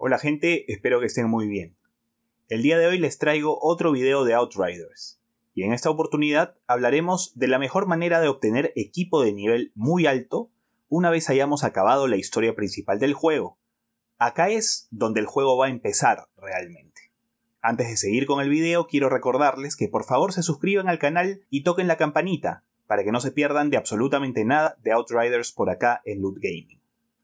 Hola gente, espero que estén muy bien. El día de hoy les traigo otro video de Outriders, y en esta oportunidad hablaremos de la mejor manera de obtener equipo de nivel muy alto una vez hayamos acabado la historia principal del juego. Acá es donde el juego va a empezar realmente. Antes de seguir con el video quiero recordarles que por favor se suscriban al canal y toquen la campanita para que no se pierdan de absolutamente nada de Outriders por acá en Loot Gaming.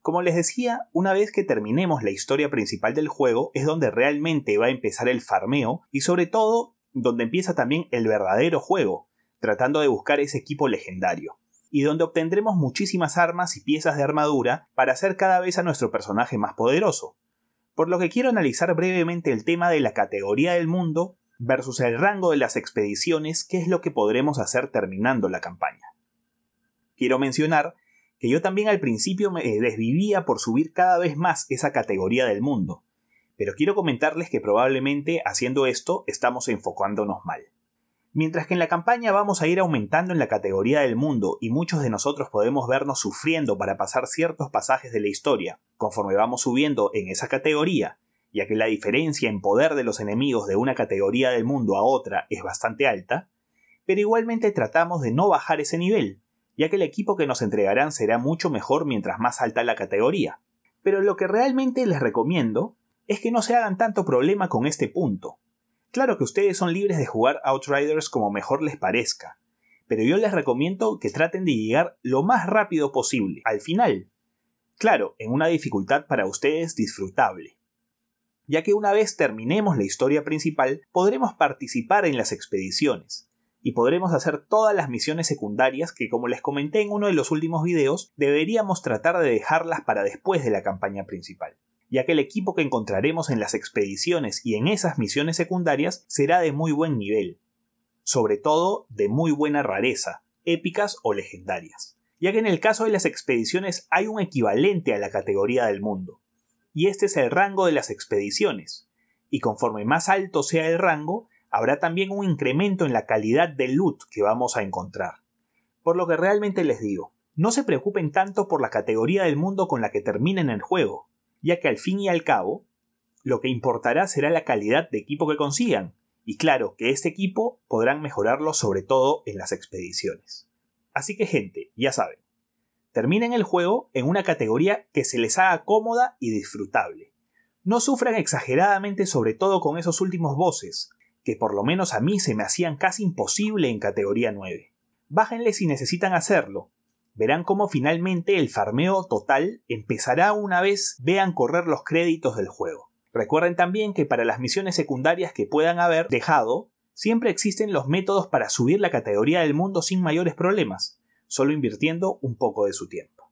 Como les decía, una vez que terminemos la historia principal del juego es donde realmente va a empezar el farmeo y sobre todo donde empieza también el verdadero juego, tratando de buscar ese equipo legendario, y donde obtendremos muchísimas armas y piezas de armadura para hacer cada vez a nuestro personaje más poderoso. Por lo que quiero analizar brevemente el tema de la categoría del mundo versus el rango de las expediciones, que es lo que podremos hacer terminando la campaña. Quiero mencionar que yo también al principio me eh, desvivía por subir cada vez más esa categoría del mundo, pero quiero comentarles que probablemente haciendo esto estamos enfocándonos mal. Mientras que en la campaña vamos a ir aumentando en la categoría del mundo y muchos de nosotros podemos vernos sufriendo para pasar ciertos pasajes de la historia, conforme vamos subiendo en esa categoría, ya que la diferencia en poder de los enemigos de una categoría del mundo a otra es bastante alta, pero igualmente tratamos de no bajar ese nivel, ya que el equipo que nos entregarán será mucho mejor mientras más alta la categoría. Pero lo que realmente les recomiendo es que no se hagan tanto problema con este punto. Claro que ustedes son libres de jugar Outriders como mejor les parezca, pero yo les recomiendo que traten de llegar lo más rápido posible al final. Claro, en una dificultad para ustedes disfrutable. Ya que una vez terminemos la historia principal, podremos participar en las expediciones, y podremos hacer todas las misiones secundarias que como les comenté en uno de los últimos videos, deberíamos tratar de dejarlas para después de la campaña principal ya que el equipo que encontraremos en las expediciones y en esas misiones secundarias será de muy buen nivel, sobre todo de muy buena rareza, épicas o legendarias, ya que en el caso de las expediciones hay un equivalente a la categoría del mundo, y este es el rango de las expediciones, y conforme más alto sea el rango, habrá también un incremento en la calidad del loot que vamos a encontrar. Por lo que realmente les digo, no se preocupen tanto por la categoría del mundo con la que terminen el juego, ya que al fin y al cabo, lo que importará será la calidad de equipo que consigan, y claro que este equipo podrán mejorarlo sobre todo en las expediciones. Así que gente, ya saben, terminen el juego en una categoría que se les haga cómoda y disfrutable. No sufran exageradamente sobre todo con esos últimos bosses, que por lo menos a mí se me hacían casi imposible en categoría 9. Bájenle si necesitan hacerlo. Verán cómo finalmente el farmeo total empezará una vez vean correr los créditos del juego. Recuerden también que para las misiones secundarias que puedan haber dejado, siempre existen los métodos para subir la categoría del mundo sin mayores problemas, solo invirtiendo un poco de su tiempo.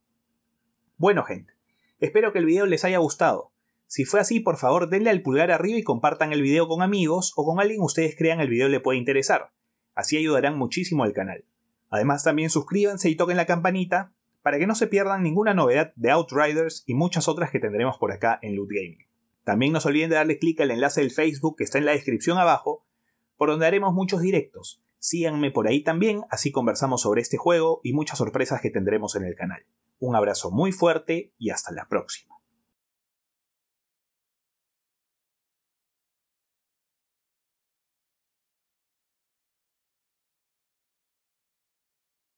Bueno gente, espero que el video les haya gustado. Si fue así, por favor denle al pulgar arriba y compartan el video con amigos o con alguien que ustedes crean el video le puede interesar. Así ayudarán muchísimo al canal. Además también suscríbanse y toquen la campanita para que no se pierdan ninguna novedad de Outriders y muchas otras que tendremos por acá en Loot Gaming. También no se olviden de darle clic al enlace del Facebook que está en la descripción abajo, por donde haremos muchos directos. Síganme por ahí también, así conversamos sobre este juego y muchas sorpresas que tendremos en el canal. Un abrazo muy fuerte y hasta la próxima.